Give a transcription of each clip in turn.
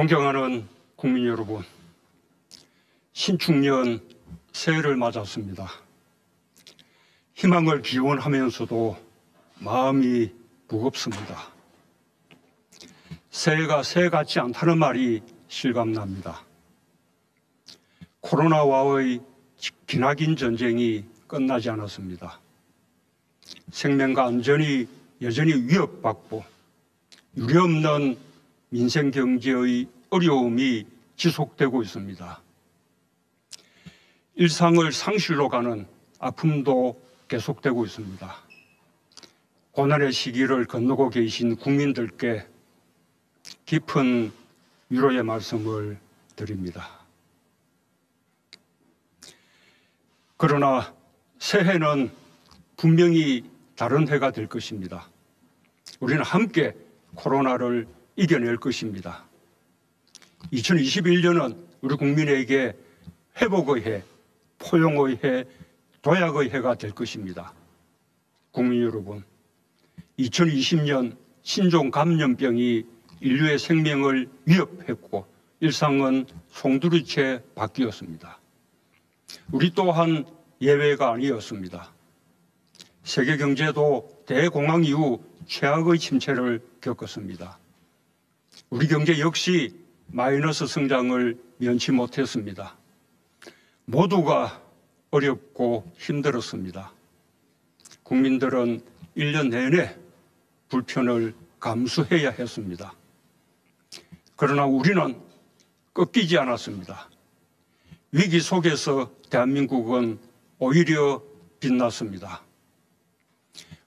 존경하는 국민 여러분, 신축년 새해를 맞았습니다. 희망을 기원하면서도 마음이 무겁습니다. 새해가 새해 같지 않다는 말이 실감납니다. 코로나와의 기나긴 전쟁이 끝나지 않았습니다. 생명과 안전이 여전히 위협받고 유례없는 민생 경제의 어려움이 지속되고 있습니다. 일상을 상실로 가는 아픔도 계속되고 있습니다. 고난의 시기를 건너고 계신 국민들께 깊은 위로의 말씀을 드립니다. 그러나 새해는 분명히 다른 해가 될 것입니다. 우리는 함께 코로나를 이겨낼 것입니다. 2021년은 우리 국민에게 회복의 해, 포용의 해, 도약의 해가 될 것입니다. 국민 여러분, 2020년 신종 감염병이 인류의 생명을 위협했고 일상은 송두리째 바뀌었습니다. 우리 또한 예외가 아니었습니다. 세계 경제도 대공황 이후 최악의 침체를 겪었습니다. 우리 경제 역시 마이너스 성장을 면치 못했습니다. 모두가 어렵고 힘들었습니다. 국민들은 1년 내내 불편을 감수해야 했습니다. 그러나 우리는 꺾이지 않았습니다. 위기 속에서 대한민국은 오히려 빛났습니다.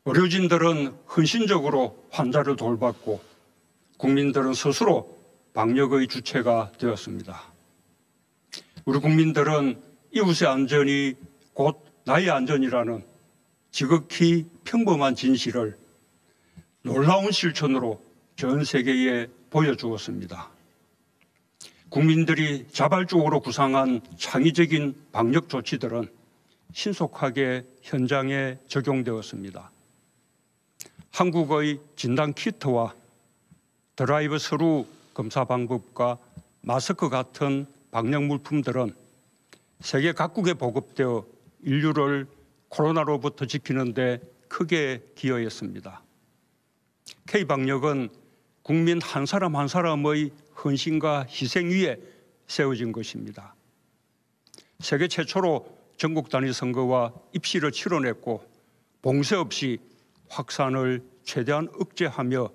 의료진들은 헌신적으로 환자를 돌봤고 국민들은 스스로 방역의 주체가 되었습니다. 우리 국민들은 이웃의 안전이 곧 나의 안전이라는 지극히 평범한 진실을 놀라운 실천으로 전 세계에 보여주었습니다. 국민들이 자발적으로 구상한 창의적인 방역 조치들은 신속하게 현장에 적용되었습니다. 한국의 진단 키트와 드라이브 스루 검사 방법과 마스크 같은 방역 물품들은 세계 각국에 보급되어 인류를 코로나로부터 지키는데 크게 기여했습니다. K 방역은 국민 한 사람 한 사람의 헌신과 희생 위에 세워진 것입니다. 세계 최초로 전국 단위 선거와 입시를 치러냈고 봉쇄 없이 확산을 최대한 억제하며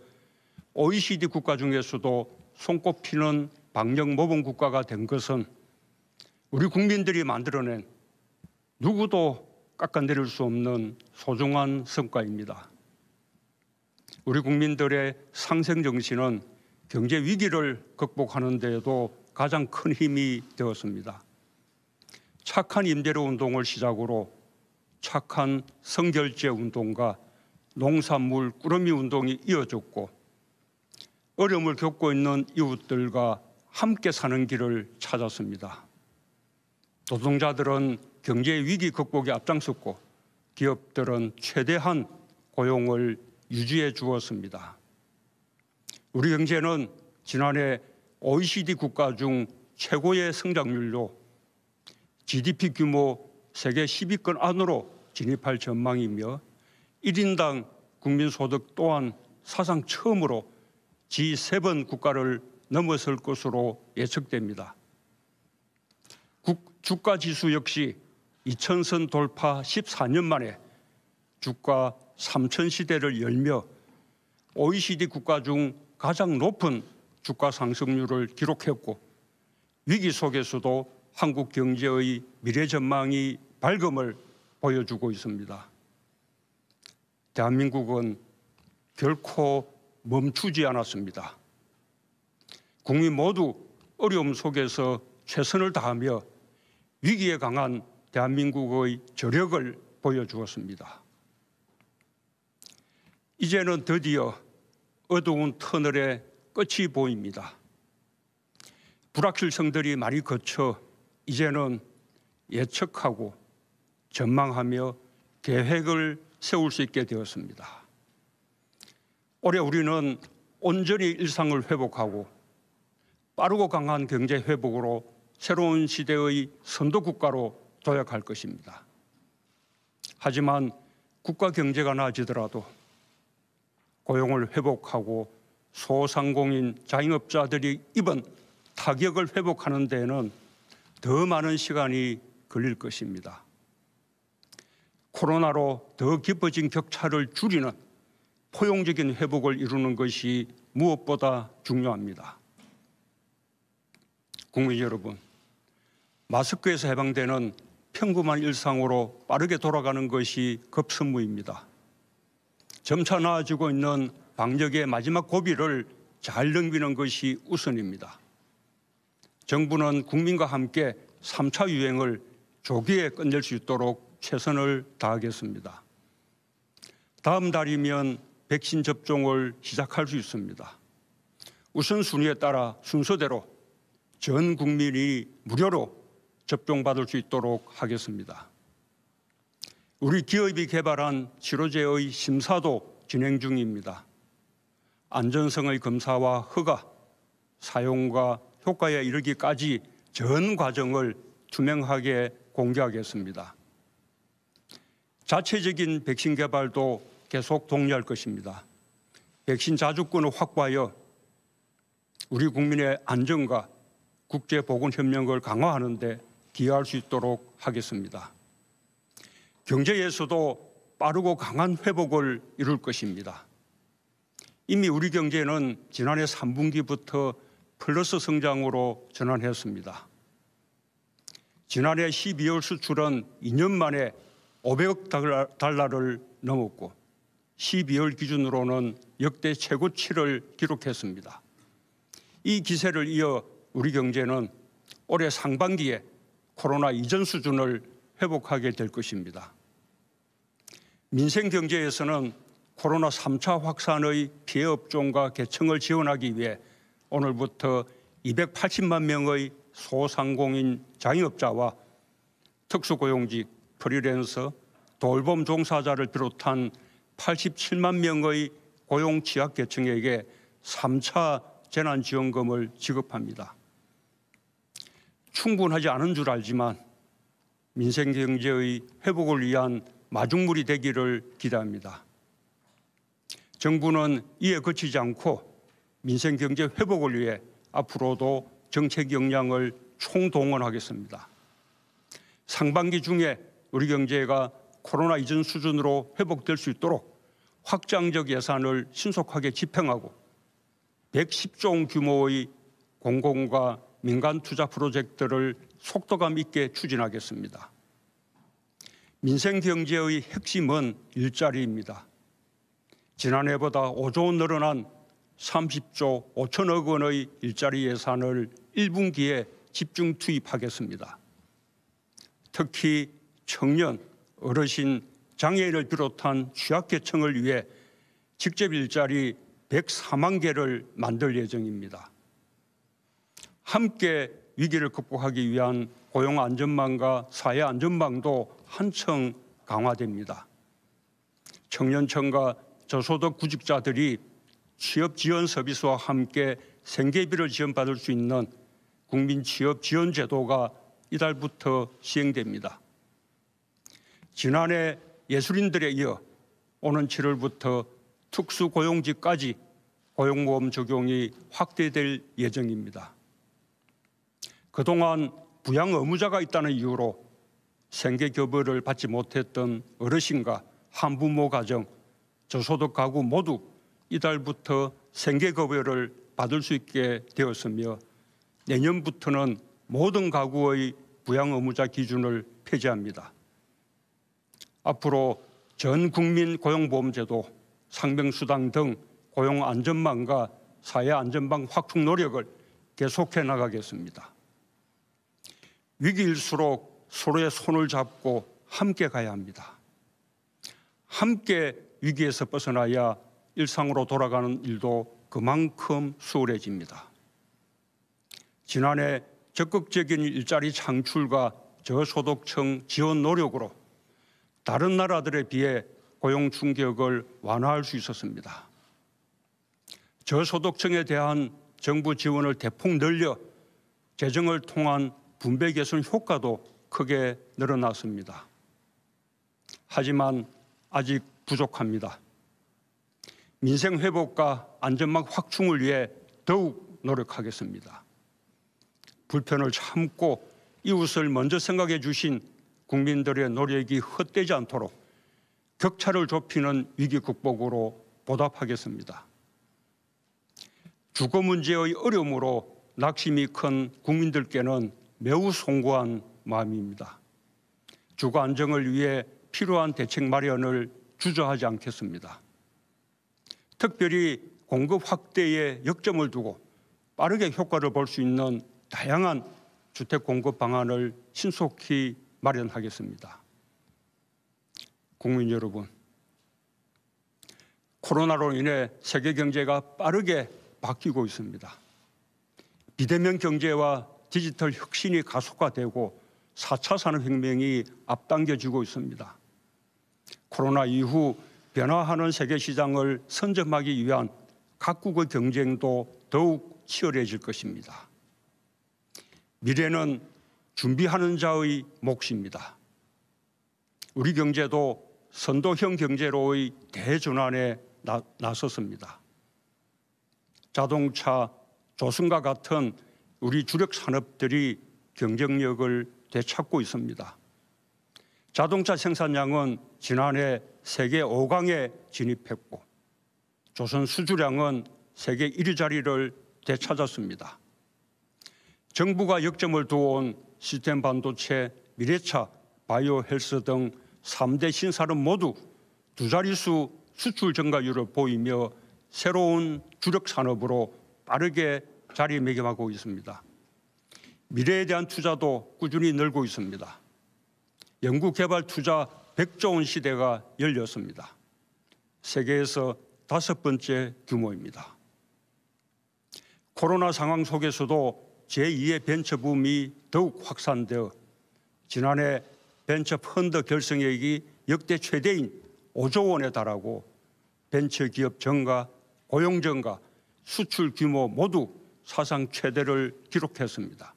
OECD 국가 중에서도 손꼽히는 방역 모범 국가가 된 것은 우리 국민들이 만들어낸 누구도 깎아내릴 수 없는 소중한 성과입니다. 우리 국민들의 상생 정신은 경제 위기를 극복하는 데에도 가장 큰 힘이 되었습니다. 착한 임대료 운동을 시작으로 착한 성결제 운동과 농산물 꾸러미 운동이 이어졌고 어려움을 겪고 있는 이웃들과 함께 사는 길을 찾았습니다. 노동자들은 경제 위기 극복에 앞장섰고 기업들은 최대한 고용을 유지해 주었습니다. 우리 경제는 지난해 OECD 국가 중 최고의 성장률로 GDP 규모 세계 10위권 안으로 진입할 전망이며 1인당 국민소득 또한 사상 처음으로 G7 국가를 넘어설 것으로 예측됩니다. 주가 지수 역시 2000선 돌파 14년 만에 주가 3000 시대를 열며 OECD 국가 중 가장 높은 주가 상승률을 기록했고 위기 속에서도 한국 경제의 미래 전망이 밝음을 보여주고 있습니다. 대한민국은 결코 멈추지 않았습니다. 국민 모두 어려움 속에서 최선을 다하며 위기에 강한 대한민국의 저력을 보여주었습니다. 이제는 드디어 어두운 터널의 끝이 보입니다. 불확실성들이 많이 거쳐 이제는 예측하고 전망하며 계획을 세울 수 있게 되었습니다. 올해 우리는 온전히 일상을 회복하고 빠르고 강한 경제 회복으로 새로운 시대의 선도 국가로 도약할 것입니다. 하지만 국가 경제가 나아지더라도 고용을 회복하고 소상공인 자영업자들이 입은 타격을 회복하는 데에는 더 많은 시간이 걸릴 것입니다. 코로나로 더 깊어진 격차를 줄이는 포용적인 회복을 이루는 것이 무엇보다 중요합니다. 국민 여러분, 마스크에서 해방되는 평범한 일상으로 빠르게 돌아가는 것이 급선무입니다. 점차 나아지고 있는 방역의 마지막 고비를 잘 넘기는 것이 우선입니다. 정부는 국민과 함께 3차 유행을 조기에 끝낼 수 있도록 최선을 다하겠습니다. 다음 달이면 백신 접종을 시작할 수 있습니다. 우선순위에 따라 순서대로 전 국민이 무료로 접종받을 수 있도록 하겠습니다. 우리 기업이 개발한 치료제의 심사도 진행 중입니다. 안전성의 검사와 허가, 사용과 효과에 이르기까지 전 과정을 투명하게 공개하겠습니다. 자체적인 백신 개발도 계속 독려할 것입니다. 백신 자주권을 확보하여 우리 국민의 안전과 국제보건협력을 강화하는 데 기여할 수 있도록 하겠습니다. 경제에서도 빠르고 강한 회복을 이룰 것입니다. 이미 우리 경제는 지난해 3분기부터 플러스 성장으로 전환했습니다. 지난해 12월 수출은 2년 만에 500억 달러를 넘었고 12월 기준으로는 역대 최고치를 기록했습니다. 이 기세를 이어 우리 경제는 올해 상반기에 코로나 이전 수준을 회복하게 될 것입니다. 민생 경제에서는 코로나 3차 확산의 피해 업종과 계층을 지원하기 위해 오늘부터 280만 명의 소상공인 장의업자와 특수고용직, 프리랜서, 돌봄 종사자를 비롯한 87만 명의 고용 취약계층에게 3차 재난지원금을 지급합니다. 충분하지 않은 줄 알지만 민생경제의 회복을 위한 마중물이 되기를 기대합니다. 정부는 이에 그치지 않고 민생경제 회복을 위해 앞으로도 정책 역량을 총동원하겠습니다. 상반기 중에 우리 경제가 코로나 이전 수준으로 회복될 수 있도록 확장적 예산을 신속하게 집행하고 110종 규모의 공공과 민간 투자 프로젝트를 속도감 있게 추진하겠습니다. 민생 경제의 핵심은 일자리입니다. 지난해보다 5조 원 늘어난 30조 5천억 원의 일자리 예산을 1분기에 집중 투입하겠습니다. 특히 청년, 어르신, 장애인을 비롯한 취약계층을 위해 직접 일자리 104만 개를 만들 예정입니다. 함께 위기를 극복하기 위한 고용 안전망과 사회 안전망도 한층 강화됩니다. 청년층과 저소득 구직자들이 취업 지원 서비스와 함께 생계비를 지원받을 수 있는 국민 취업 지원 제도가 이달부터 시행됩니다. 지난해 예술인들에 이어 오는 7월부터 특수고용직까지 고용보험 적용이 확대될 예정입니다. 그동안 부양 의무자가 있다는 이유로 생계급여를 받지 못했던 어르신과 한부모 가정, 저소득 가구 모두 이달부터 생계급여를 받을 수 있게 되었으며 내년부터는 모든 가구의 부양 의무자 기준을 폐지합니다. 앞으로 전 국민 고용보험제도, 상병수당 등 고용안전망과 사회안전망 확충 노력을 계속해 나가겠습니다. 위기일수록 서로의 손을 잡고 함께 가야 합니다. 함께 위기에서 벗어나야 일상으로 돌아가는 일도 그만큼 수월해집니다. 지난해 적극적인 일자리 창출과 저소득층 지원 노력으로 다른 나라들에 비해 고용 충격을 완화할 수 있었습니다. 저소득층에 대한 정부 지원을 대폭 늘려 재정을 통한 분배 개선 효과도 크게 늘어났습니다. 하지만 아직 부족합니다. 민생 회복과 안전망 확충을 위해 더욱 노력하겠습니다. 불편을 참고 이웃을 먼저 생각해 주신 국민들의 노력이 헛되지 않도록 격차를 좁히는 위기 극복으로 보답하겠습니다. 주거 문제의 어려움으로 낙심이 큰 국민들께는 매우 송구한 마음입니다. 주거 안정을 위해 필요한 대책 마련을 주저하지 않겠습니다. 특별히 공급 확대에 역점을 두고 빠르게 효과를 볼 수 있는 다양한 주택 공급 방안을 신속히 마련하겠습니다. 국민 여러분, 코로나로 인해 세계 경제가 빠르게 바뀌고 있습니다. 비대면 경제와 디지털 혁신이 가속화되고 4차 산업혁명이 앞당겨지고 있습니다. 코로나 이후 변화하는 세계 시장을 선점하기 위한 각국의 경쟁도 더욱 치열해질 것입니다. 미래는 준비하는 자의 몫입니다. 우리 경제도 선도형 경제로의 대전환에 나, 나섰습니다. 자동차, 조선과 같은 우리 주력 산업들이 경쟁력을 되찾고 있습니다. 자동차 생산량은 지난해 세계 5강에 진입했고 조선 수주량은 세계 1위 자리를 되찾았습니다. 정부가 역점을 두어온 시스템 반도체, 미래차, 바이오 헬스 등 3대 신사는 모두 두 자릿수 수출 증가율을 보이며 새로운 주력 산업으로 빠르게 자리매김하고 있습니다. 미래에 대한 투자도 꾸준히 늘고 있습니다. 연구개발 투자 100조 원 시대가 열렸습니다. 세계에서 다섯 번째 규모입니다. 코로나 상황 속에서도 제2의 벤처붐이 더욱 확산되어 지난해 벤처 펀드 결성액이 역대 최대인 5조 원에 달하고 벤처 기업 증가, 고용 증가, 수출 규모 모두 사상 최대를 기록했습니다.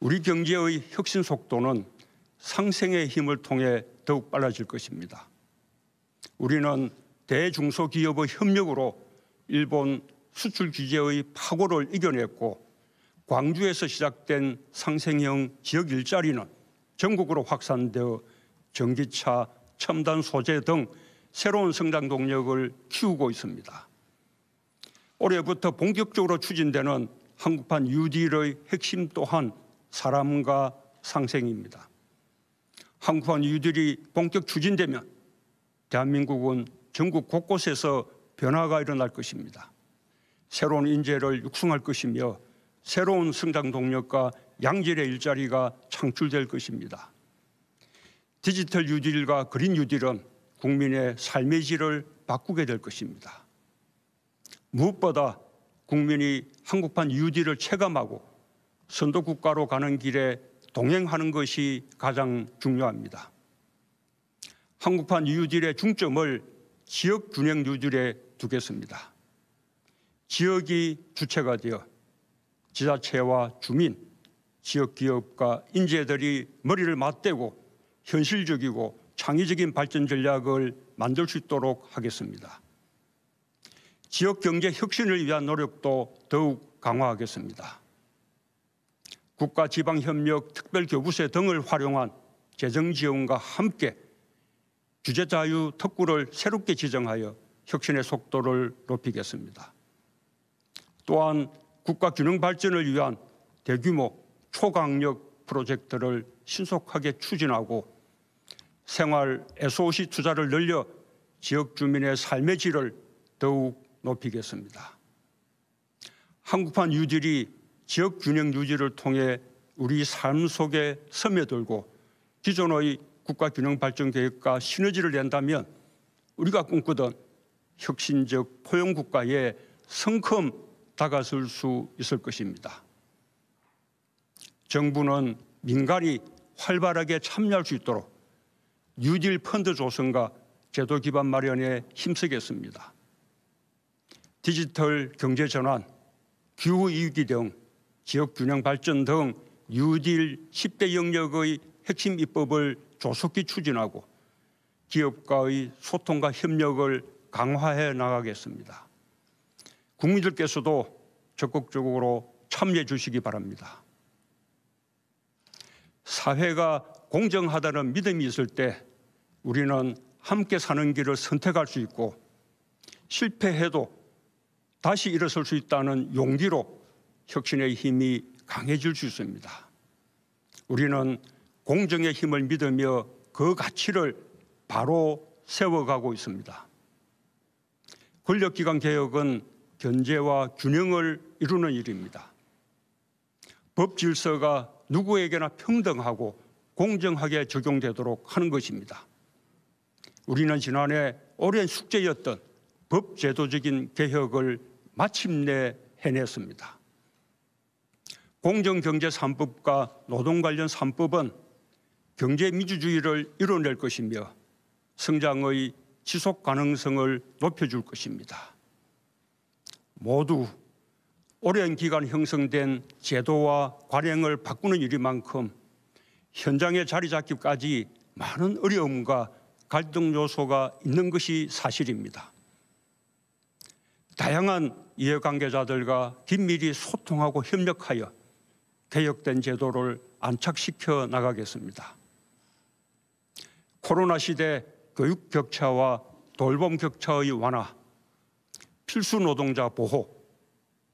우리 경제의 혁신 속도는 상생의 힘을 통해 더욱 빨라질 것입니다. 우리는 대중소기업의 협력으로 일본 수출 규제의 파고를 이겨냈고 광주에서 시작된 상생형 지역 일자리는 전국으로 확산되어 전기차, 첨단 소재 등 새로운 성장 동력을 키우고 있습니다. 올해부터 본격적으로 추진되는 한국판 u d l 의 핵심 또한 사람과 상생입니다. 한국판 u d l 이 본격 추진되면 대한민국은 전국 곳곳에서 변화가 일어날 것입니다. 새로운 인재를 육성할 것이며 새로운 성장 동력과 양질의 일자리가 창출될 것입니다. 디지털 유딜과 그린 뉴딜은 국민의 삶의 질을 바꾸게 될 것입니다. 무엇보다 국민이 한국판 유딜을 체감하고 선도 국가로 가는 길에 동행하는 것이 가장 중요합니다. 한국판 유딜의 중점을 지역 균형 유딜에 두겠습니다. 지역이 주체가 되어 지자체와 주민, 지역 기업과 인재들이 머리를 맞대고 현실적이고 창의적인 발전 전략을 만들 수 있도록 하겠습니다. 지역 경제 혁신을 위한 노력도 더욱 강화하겠습니다. 국가 지방 협력 특별 교부세 등을 활용한 재정 지원과 함께 규제 자유 특구를 새롭게 지정하여 혁신의 속도를 높이겠습니다. 또한 국가 균형 발전을 위한 대규모 초강력 프로젝트를 신속하게 추진하고 생활 SOC 투자를 늘려 지역 주민의 삶의 질을 더욱 높이겠습니다. 한국판 유딜이 지역 균형 유지를 통해 우리 삶 속에 스며들고 기존의 국가 균형 발전 계획과 시너지를 낸다면 우리가 꿈꾸던 혁신적 포용 국가의 성큼 다가설 수 있을 것입니다. 정부는 민간이 활발하게 참여할 수 있도록 뉴딜 펀드 조성과 제도 기반 마련에 힘쓰겠습니다. 디지털 경제 전환, 기후 위기 등 지역 균형 발전 등 뉴딜 10대 영역의 핵심 입법을 조속히 추진하고 기업과의 소통과 협력을 강화해 나가겠습니다. 국민들께서도 적극적으로 참여해 주시기 바랍니다. 사회가 공정하다는 믿음이 있을 때 우리는 함께 사는 길을 선택할 수 있고 실패해도 다시 일어설 수 있다는 용기로 혁신의 힘이 강해질 수 있습니다. 우리는 공정의 힘을 믿으며 그 가치를 바로 세워가고 있습니다. 권력기관 개혁은 견제와 균형을 이루는 일입니다. 법 질서가 누구에게나 평등하고 공정하게 적용되도록 하는 것입니다. 우리는 지난해 오랜 숙제였던 법 제도적인 개혁을 마침내 해냈습니다. 공정경제 3법과 노동 관련 3법은 경제민주주의를 이뤄낼 것이며 성장의 지속 가능성을 높여줄 것입니다. 모두 오랜 기간 형성된 제도와 관행을 바꾸는 일이만큼 현장에 자리 잡기까지 많은 어려움과 갈등 요소가 있는 것이 사실입니다. 다양한 이해관계자들과 긴밀히 소통하고 협력하여 개혁된 제도를 안착시켜 나가겠습니다. 코로나 시대 교육 격차와 돌봄 격차의 완화, 필수 노동자 보호,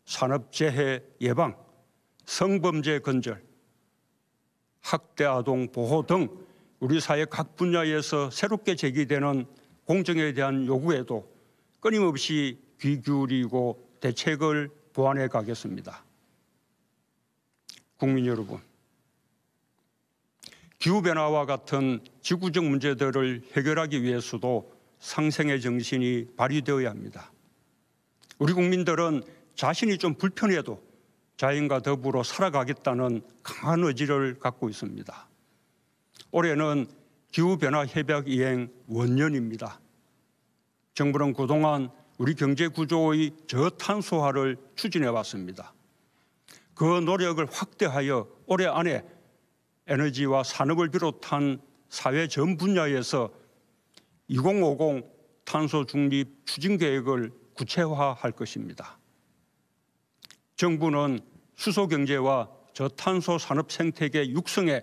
산업재해 예방, 성범죄 근절 학대 아동 보호 등 우리 사회 각 분야에서 새롭게 제기되는 공정에 대한 요구에도 끊임없이 귀 기울이고 대책을 보완해 가겠습니다. 국민 여러분, 기후변화와 같은 지구적 문제들을 해결하기 위해서도 상생의 정신이 발휘되어야 합니다. 우리 국민들은 자신이 좀 불편해도 자연과 더불어 살아가겠다는 강한 의지를 갖고 있습니다. 올해는 기후변화 협약 이행 원년입니다. 정부는 그동안 우리 경제 구조의 저탄소화를 추진해 왔습니다. 그 노력을 확대하여 올해 안에 에너지와 산업을 비롯한 사회 전 분야에서 2050 탄소 중립 추진 계획을 구체화할 것입니다. 정부는 수소 경제와 저탄소 산업 생태계 육성에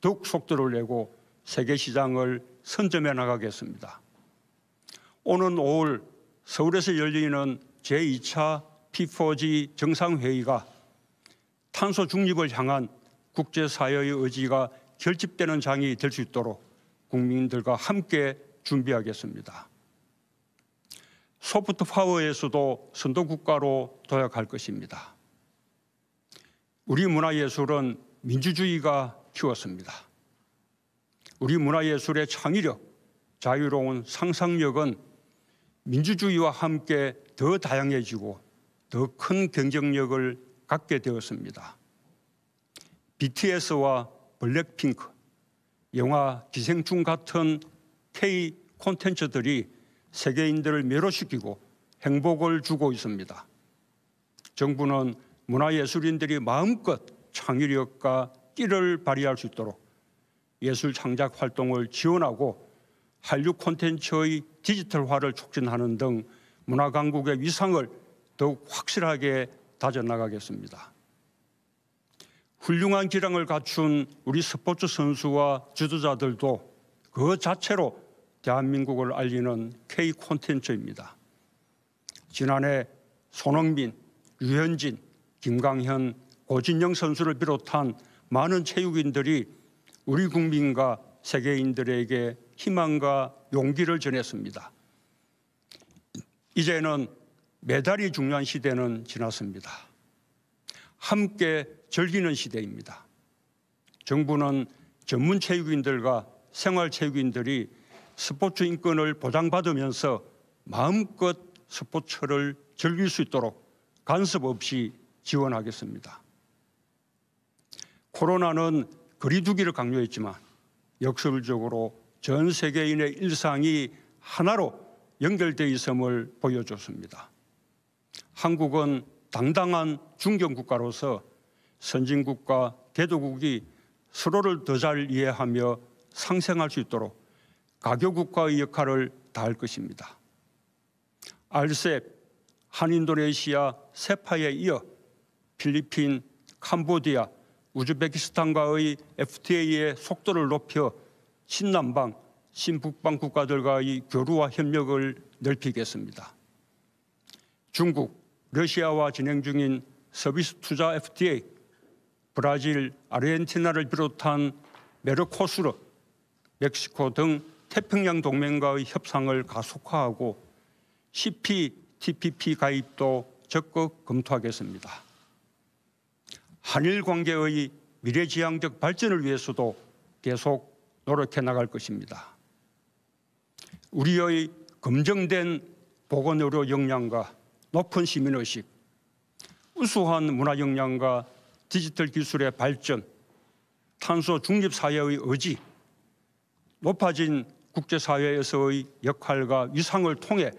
더욱 속도를 내고 세계 시장을 선점해 나가겠습니다. 오는 5월 서울에서 열리는 제2차 P4G 정상회의가 탄소 중립을 향한 국제사회의 의지가 결집되는 장이 될 수 있도록 국민들과 함께 준비하겠습니다. 소프트 파워에서도 선도 국가로 도약할 것입니다. 우리 문화예술은 민주주의가 키웠습니다. 우리 문화예술의 창의력, 자유로운 상상력은 민주주의와 함께 더 다양해지고 더 큰 경쟁력을 갖게 되었습니다. BTS와 블랙핑크, 영화 기생충 같은 K 콘텐츠들이 세계인들을 매료시키고 행복을 주고 있습니다. 정부는 문화예술인들이 마음껏 창의력과 끼를 발휘할 수 있도록 예술 창작 활동을 지원하고 한류 콘텐츠의 디지털화를 촉진하는 등 문화 강국의 위상을 더욱 확실하게 다져나가겠습니다. 훌륭한 기량을 갖춘 우리 스포츠 선수와 지도자들도 그 자체로 대한민국을 알리는 K 콘텐츠입니다. 지난해 손흥민, 유현진, 김강현, 고진영 선수를 비롯한 많은 체육인들이 우리 국민과 세계인들에게 희망과 용기를 전했습니다. 이제는 메달이 중요한 시대는 지났습니다. 함께 즐기는 시대입니다. 정부는 전문 체육인들과 생활 체육인들이 스포츠 인권을 보장받으면서 마음껏 스포츠를 즐길 수 있도록 간섭 없이 지원하겠습니다. 코로나는 거리두기를 강요했지만 역설적으로 전 세계인의 일상이 하나로 연결돼 있음을 보여줬습니다. 한국은 당당한 중견국가로서 선진국과 개도국이 서로를 더 잘 이해하며 상생할 수 있도록 가교국가의 역할을 다할 것입니다. 알셉, 한인도네시아, 세파에 이어 필리핀, 캄보디아, 우즈베키스탄과의 FTA의 속도를 높여 신남방, 신북방 국가들과의 교류와 협력을 넓히겠습니다. 중국, 러시아와 진행 중인 서비스 투자 FTA, 브라질, 아르헨티나를 비롯한 메르코스르, 멕시코 등 태평양 동맹과의 협상을 가속화하고 CPTPP 가입도 적극 검토하겠습니다. 한일 관계의 미래지향적 발전을 위해서도 계속 노력해 나갈 것입니다. 우리의 검증된 보건의료 역량과 높은 시민의식, 우수한 문화 역량과 디지털 기술의 발전, 탄소 중립 사회의 의지, 높아진 국제사회에서의 역할과 위상을 통해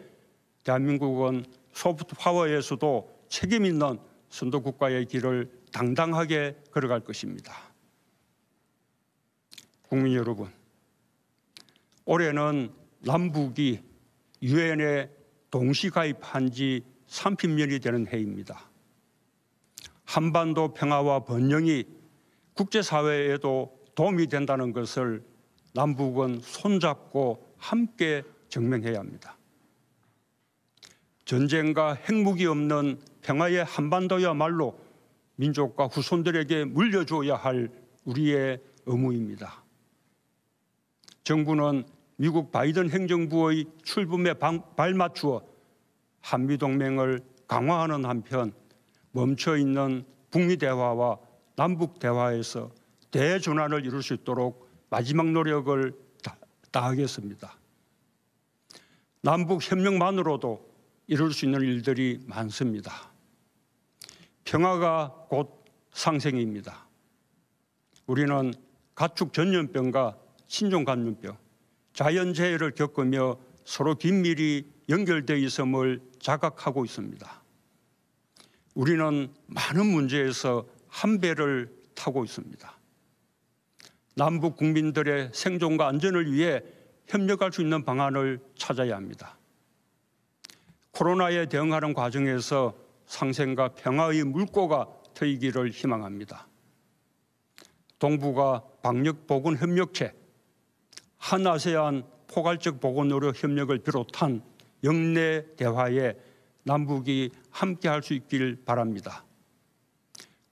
대한민국은 소프트 파워에서도 책임 있는 선도 국가의 길을 당당하게 걸어갈 것입니다. 국민 여러분, 올해는 남북이 유엔에 동시 가입한 지 30년이 되는 해입니다. 한반도 평화와 번영이 국제사회에도 도움이 된다는 것을 남북은 손잡고 함께 증명해야 합니다. 전쟁과 핵무기 없는 평화의 한반도야말로 민족과 후손들에게 물려줘야 할 우리의 의무입니다. 정부는 미국 바이든 행정부의 출범에 발맞추어 한미동맹을 강화하는 한편 멈춰 있는 북미 대화와 남북 대화에서 대전환을 이룰 수 있도록 마지막 노력을 다, 다하겠습니다. 남북 협력만으로도 이룰 수 있는 일들이 많습니다. 평화가 곧 상생입니다. 우리는 가축 전염병과 신종 감염병, 자연재해를 겪으며 서로 긴밀히 연결되어 있음을 자각하고 있습니다. 우리는 많은 문제에서 한 배를 타고 있습니다. 남북 국민들의 생존과 안전을 위해 협력할 수 있는 방안을 찾아야 합니다. 코로나에 대응하는 과정에서 상생과 평화의 물꼬가 트이기를 희망합니다. 동북아 방역보건협력체, 한아세안 포괄적 보건의료 협력을 비롯한 영내 대화에 남북이 함께할 수 있길 바랍니다.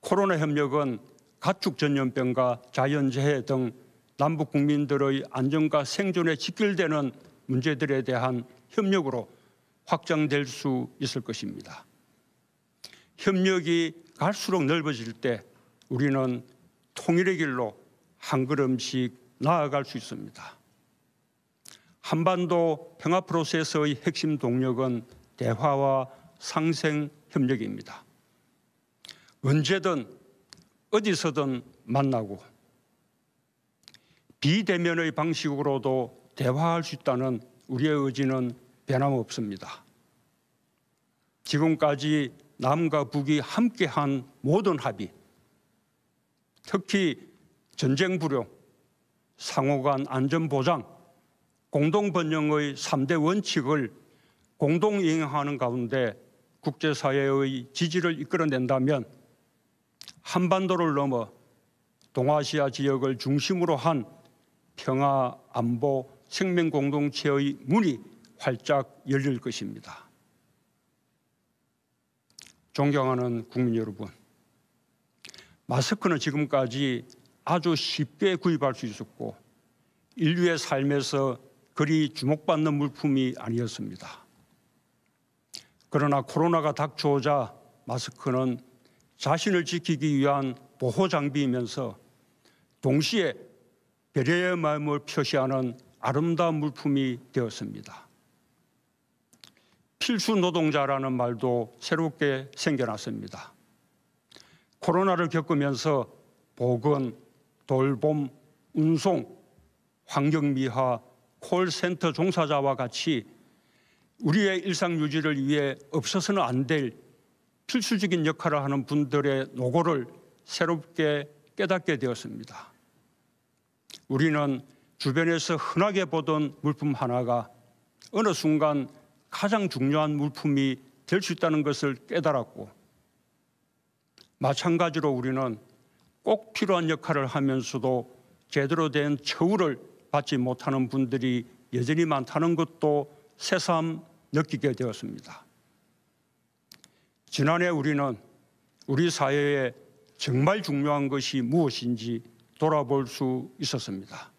코로나 협력은 가축 전염병과 자연재해 등 남북 국민들의 안전과 생존에 직결되는 문제들에 대한 협력으로 확장될 수 있을 것입니다. 협력이 갈수록 넓어질 때 우리는 통일의 길로 한 걸음씩 나아갈 수 있습니다. 한반도 평화 프로세스의 핵심 동력은 대화와 상생 협력입니다. 언제든 어디서든 만나고 비대면의 방식으로도 대화할 수 있다는 우리의 의지는 변함없습니다. 지금까지 남과 북이 함께한 모든 합의, 특히 전쟁 불용, 상호간 안전 보장, 공동 번영의 3대 원칙을 공동 이행하는 가운데 국제사회의 지지를 이끌어낸다면 한반도를 넘어 동아시아 지역을 중심으로 한 평화 안보 생명 공동체의 문이 활짝 열릴 것입니다. 존경하는 국민 여러분, 마스크는 지금까지 아주 쉽게 구입할 수 있었고 인류의 삶에서 그리 주목받는 물품이 아니었습니다. 그러나 코로나가 닥쳐오자 마스크는 자신을 지키기 위한 보호 장비이면서 동시에 배려의 마음을 표시하는 아름다운 물품이 되었습니다. 필수 노동자라는 말도 새롭게 생겨났습니다. 코로나를 겪으면서 보건, 돌봄, 운송, 환경미화, 콜센터 종사자와 같이 우리의 일상 유지를 위해 없어서는 안될 필수적인 역할을 하는 분들의 노고를 새롭게 깨닫게 되었습니다. 우리는 주변에서 흔하게 보던 물품 하나가 어느 순간 가장 중요한 물품이 될 수 있다는 것을 깨달았고 마찬가지로 우리는 꼭 필요한 역할을 하면서도 제대로 된 처우를 받지 못하는 분들이 여전히 많다는 것도 새삼 느끼게 되었습니다. 지난해 우리는 우리 사회에 정말 중요한 것이 무엇인지 돌아볼 수 있었습니다.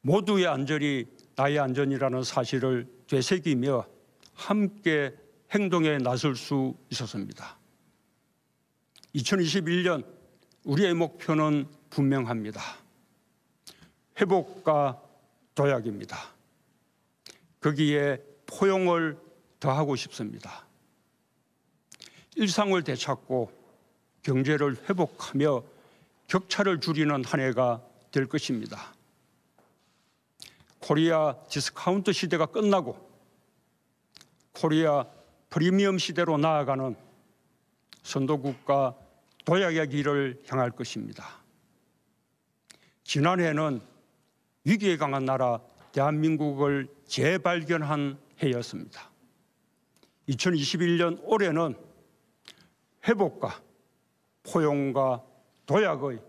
모두의 안전이 나의 안전이라는 사실을 되새기며 함께 행동에 나설 수 있었습니다. 2021년 우리의 목표는 분명합니다. 회복과 도약입니다. 거기에 포용을 더하고 싶습니다. 일상을 되찾고 경제를 회복하며 격차를 줄이는 한 해가 될 것입니다. 코리아 디스카운트 시대가 끝나고 코리아 프리미엄 시대로 나아가는 선도국가 도약의 길을 향할 것입니다. 지난해는 위기에 강한 나라 대한민국을 재발견한 해였습니다. 2021년 올해는 회복과 포용과 도약의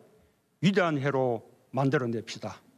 위대한 해로 만들어냅시다.